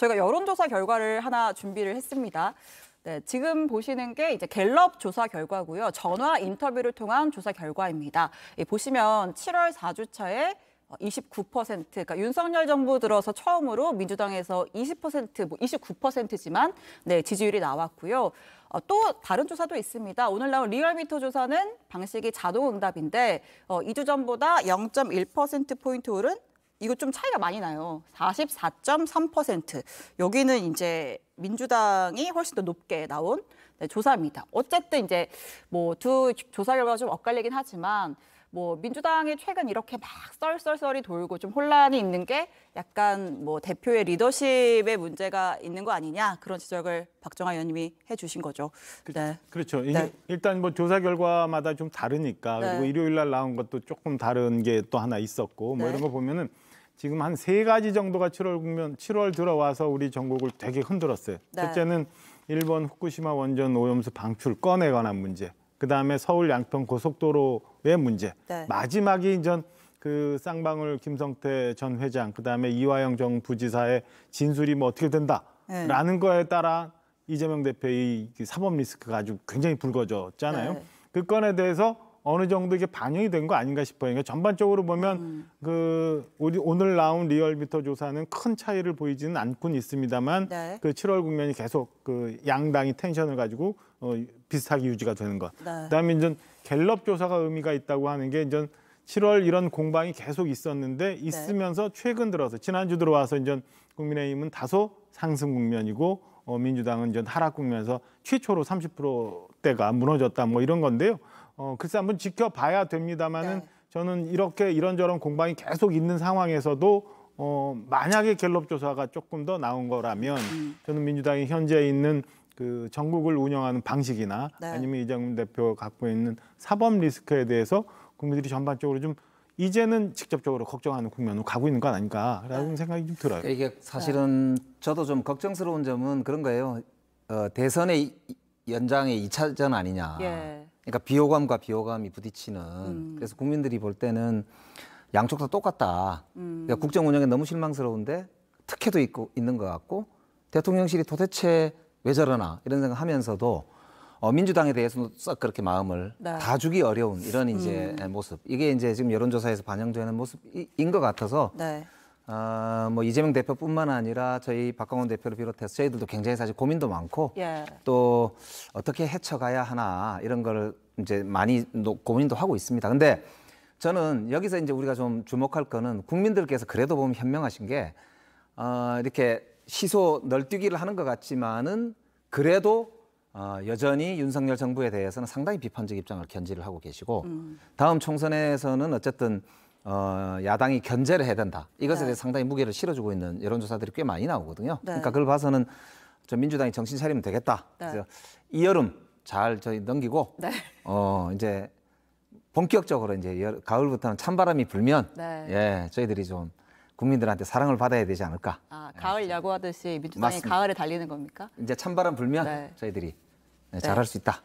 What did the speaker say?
저희가 여론조사 결과를 하나 준비를 했습니다. 네, 지금 보시는 게 이제 갤럽 조사 결과고요. 전화 인터뷰를 통한 조사 결과입니다. 예, 보시면 7월 4주차에 29%, 그러니까 윤석열 정부 들어서 처음으로 민주당에서 20%, 뭐 29%지만 네, 지지율이 나왔고요. 어, 또 다른 조사도 있습니다. 오늘 나온 리얼미터 조사는 방식이 자동 응답인데 어, 2주 전보다 0.1%포인트 오른 이거 좀 차이가 많이 나요. 44.3%. 여기는 이제 민주당이 훨씬 더 높게 나온 네, 조사입니다. 어쨌든 이제 뭐 두 조사 결과가 좀 엇갈리긴 하지만 뭐 민주당이 최근 이렇게 막 썰썰썰이 돌고 좀 혼란이 있는 게 약간 뭐 대표의 리더십에 문제가 있는 거 아니냐 그런 지적을 박정아 의원님이 해주신 거죠. 그, 네. 그렇죠. 네. 일단 뭐 조사 결과마다 좀 다르니까 네. 그리고 일요일 날 나온 것도 조금 다른 게 또 하나 있었고 뭐 네. 이런 거 보면은 지금 한 세 가지 정도가 7월 국면 7월 들어와서 우리 전국을 되게 흔들었어요. 네. 첫째는 일본 후쿠시마 원전 오염수 방출 꺼내 관한 문제. 그다음에 서울 양평 고속도로의 문제. 네. 마지막이 전 그 쌍방울 김성태 전 회장 그다음에 이화영 정 부지사의 진술이 뭐 어떻게 네. 된다라는 네. 거에 따라 이재명 대표의 사법 리스크가 아주 굉장히 불거졌잖아요. 네. 그 건에 대해서 어느 정도 이게 반영이 된 거 아닌가 싶어요. 그러니까 전반적으로 보면 음. 그 우리 오늘 나온 리얼미터 조사는 큰 차이를 보이지는 않고 있습니다만 네. 그 7월 국면이 계속 그 양당이 텐션을 가지고 어, 비슷하게 유지가 되는 것. 네. 그다음에 이제 갤럽 조사가 의미가 있다고 하는 게 이제 7월 이런 공방이 계속 있었는데 네. 있으면서 네. 최근 들어서 지난주 들어와서 이제 국민의힘은 다소 상승 국면이고 어, 민주당은 이제 하락 국면에서 최초로 30%대가 무너졌다 뭐 이런 건데요. 어, 글쎄 한번 지켜봐야 됩니다만은 네. 저는 이렇게 이런저런 공방이 계속 있는 상황에서도 어, 만약에 갤럽 조사가 조금 더 나온 거라면 음. 저는 민주당이 현재 있는 그 전국을 운영하는 방식이나 네. 아니면 이정민 대표가 갖고 있는 사법 리스크에 대해서 국민들이 전반적으로 좀 이제는 직접적으로 걱정하는 국면으로 가고 있는 건 아닌가라는 네. 생각이 좀 들어요. 이게 사실은 저도 좀 걱정스러운 점은 그런 거예요. 어, 대선의 연장의 2차전 아니냐. 예. 그러니까 비호감과 비호감이 부딪히는 음. 그래서 국민들이 볼 때는 양쪽 다 똑같다. 음. 그러니까 국정 운영에 너무 실망스러운데 특혜도 있고 있는 것 같고 대통령실이 도대체 왜 저러나 이런 생각하면서도 어, 민주당에 대해서는 썩 그렇게 마음을 네. 다 주기 어려운 이런 이제 음. 모습 이게 이제 지금 여론조사에서 반영되는 모습인 것 같아서. 네. 아, 뭐 이재명 대표뿐만 아니라 저희 박광훈 대표를 비롯해서 저희들도 굉장히 사실 고민도 많고 예. 또 어떻게 헤쳐가야 하나 이런 걸 이제 많이 노, 고민도 하고 있습니다. 근데 저는 여기서 이제 우리가 좀 주목할 거는 국민들께서 그래도 보면 현명하신 게 어, 이렇게 시소 널뛰기를 하는 것 같지만은 그래도 어, 여전히 윤석열 정부에 대해서는 상당히 비판적 입장을 견지를 하고 계시고 음. 다음 총선에서는 어쨌든 어, 야당이 견제를 해야 된다. 이것에 네. 대해 상당히 무게를 실어주고 있는 여론조사들이 꽤 많이 나오거든요. 네. 그러니까 그걸 봐서는 저 민주당이 정신 차리면 되겠다. 네. 그래서 이 여름 잘 저희 넘기고 네. 어, 이제 본격적으로 이제 여, 가을부터는 찬바람이 불면 네. 예, 저희들이 좀 국민들한테 사랑을 받아야 되지 않을까. 아, 가을 예. 야구하듯이 민주당이 맞습니다. 가을에 달리는 겁니까? 이제 찬바람 불면 저희들이 네, 잘할 수 있다.